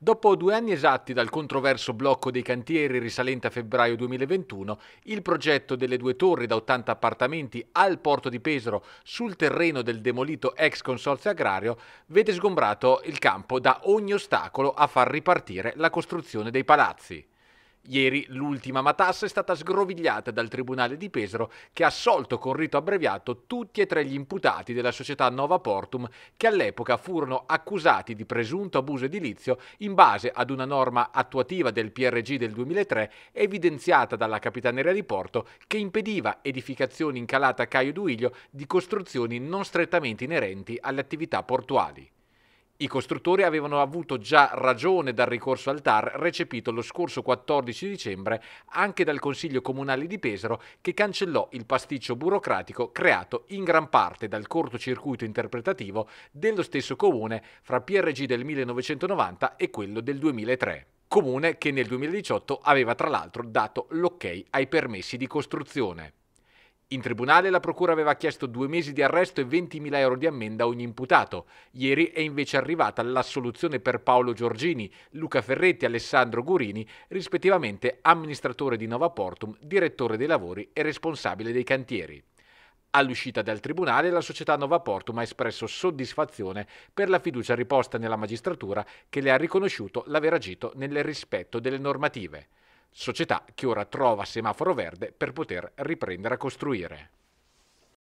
Dopo due anni esatti dal controverso blocco dei cantieri risalente a febbraio 2021, il progetto delle due torri da 80 appartamenti al porto di Pesaro sul terreno del demolito ex consorzio agrario vede sgombrato il campo da ogni ostacolo a far ripartire la costruzione dei palazzi. Ieri l'ultima matassa è stata sgrovigliata dal Tribunale di Pesaro che ha assolto con rito abbreviato tutti e tre gli imputati della società Nova Portum che all'epoca furono accusati di presunto abuso edilizio in base ad una norma attuativa del PRG del 2003 evidenziata dalla Capitaneria di Porto che impediva edificazioni in calata Caio Duilio di costruzioni non strettamente inerenti alle attività portuali. I costruttori avevano avuto già ragione dal ricorso al TAR recepito lo scorso 14 dicembre anche dal Consiglio Comunale di Pesaro che cancellò il pasticcio burocratico creato in gran parte dal cortocircuito interpretativo dello stesso comune fra PRG del 1990 e quello del 2003 comune che nel 2018 aveva tra l'altro dato l'ok ai permessi di costruzione. In tribunale la procura aveva chiesto due mesi di arresto e 20.000 euro di ammenda a ogni imputato. Ieri è invece arrivata l'assoluzione per Paolo Giorgini, Luca Ferretti e Alessandro Gurini, rispettivamente amministratore di Nova Portum, direttore dei lavori e responsabile dei cantieri. All'uscita dal tribunale la società Nova Portum ha espresso soddisfazione per la fiducia riposta nella magistratura che le ha riconosciuto l'aver agito nel rispetto delle normative società che ora trova semaforo verde per poter riprendere a costruire.